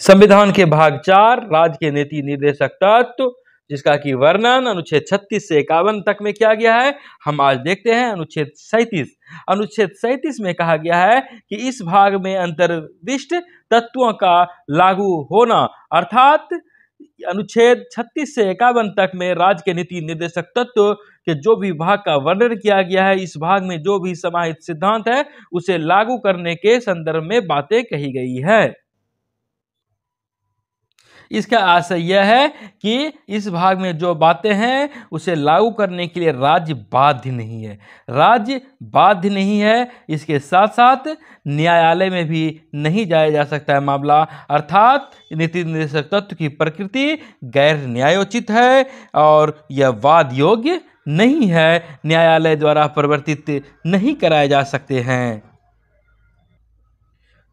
संविधान के भाग चार राज्य के नीति निर्देशक तत्व जिसका कि वर्णन अनुच्छेद 36 से इक्यावन तक में किया गया है हम आज देखते हैं अनुच्छेद 37 अनुच्छेद 37 में कहा गया है कि इस भाग में अंतर्विष्ट तत्वों का लागू होना अर्थात अनुच्छेद 36 से इक्यावन तक में राज्य के नीति निर्देशक तत्व के जो भी भाग का वर्णन किया गया है इस भाग में जो भी समाहित सिद्धांत है उसे लागू करने के संदर्भ में बातें कही गई है इसका आशय यह है कि इस भाग में जो बातें हैं उसे लागू करने के लिए राज्य बाध्य नहीं है राज्य बाध्य नहीं है इसके साथ साथ न्यायालय में भी नहीं जाया जा सकता है मामला अर्थात नीति निर्देशक तत्व की प्रकृति गैर न्यायोचित है और यह वाद योग्य नहीं है न्यायालय द्वारा परिवर्तित नहीं कराए जा सकते हैं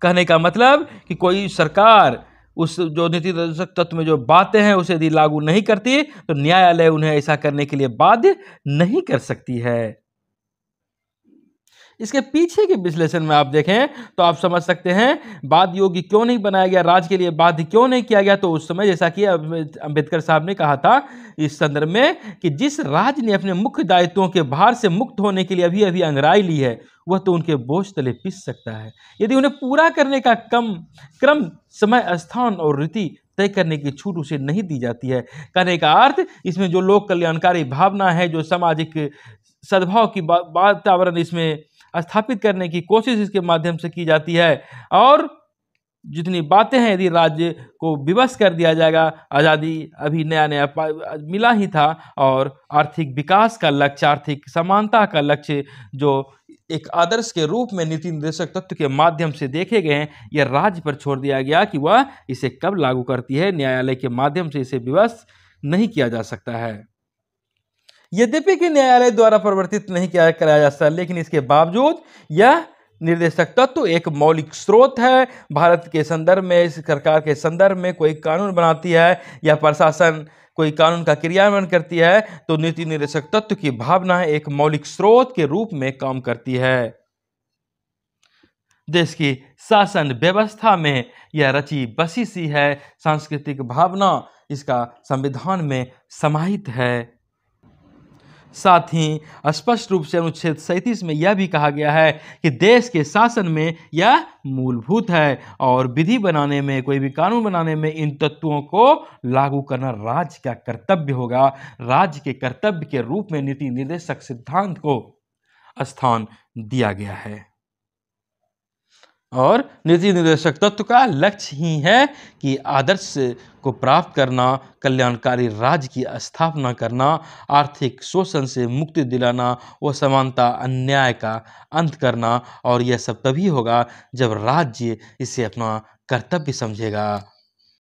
कहने का मतलब कि कोई सरकार उस जो नीति तत्व में जो बातें हैं उसे यदि लागू नहीं करती तो न्यायालय उन्हें ऐसा करने के लिए बाध्य नहीं कर सकती है इसके पीछे के विश्लेषण में आप देखें तो आप समझ सकते हैं बाद योगी क्यों नहीं बनाया गया राज के लिए बाध्य क्यों नहीं किया गया तो उस समय जैसा कि अंबेडकर साहब ने कहा था इस संदर्भ में कि जिस राज्य ने अपने मुख्य दायित्वों के भार से मुक्त होने के लिए अभी अभी अंगराई ली है वह तो उनके बोझ तले पिस सकता है यदि उन्हें पूरा करने का कम क्रम समय स्थान और रीति तय करने की छूट उसे नहीं दी जाती है कहने का अर्थ इसमें जो लोक कल्याणकारी भावना है जो सामाजिक सद्भाव की वातावरण इसमें स्थापित करने की कोशिश इसके माध्यम से की जाती है और जितनी बातें हैं यदि राज्य को विवश कर दिया जाएगा आज़ादी अभी नया नया मिला ही था और आर्थिक विकास का लक्ष्य आर्थिक समानता का लक्ष्य जो एक आदर्श के रूप में नीति निर्देशक तत्व के माध्यम से देखे गए हैं यह राज्य पर छोड़ दिया गया कि वह इसे कब लागू करती है न्यायालय के माध्यम से इसे विवश नहीं किया जा सकता है यद्यपि कि न्यायालय द्वारा परिवर्तित नहीं किया कराया जा सकता लेकिन इसके बावजूद यह निर्देशक तत्व एक मौलिक स्रोत है भारत के संदर्भ में इस सरकार के संदर्भ में कोई कानून बनाती है या प्रशासन कोई कानून का क्रियान्वयन करती है तो नीति निर्देशक तत्व की भावना एक मौलिक स्रोत के रूप में काम करती है देश की शासन व्यवस्था में यह रची बसी सी है सांस्कृतिक भावना इसका संविधान में समाहित है साथ ही स्पष्ट रूप से अनुच्छेद सैंतीस में यह भी कहा गया है कि देश के शासन में यह मूलभूत है और विधि बनाने में कोई भी कानून बनाने में इन तत्वों को लागू करना राज्य का कर्तव्य होगा राज्य के कर्तव्य के रूप में नीति निर्देशक सिद्धांत को स्थान दिया गया है और नीति निर्देशक तत्व का लक्ष्य ही है कि आदर्श को प्राप्त करना कल्याणकारी राज्य की स्थापना करना आर्थिक शोषण से मुक्ति दिलाना व समानता अन्याय का अंत करना और यह सब तभी होगा जब राज्य इसे अपना कर्तव्य समझेगा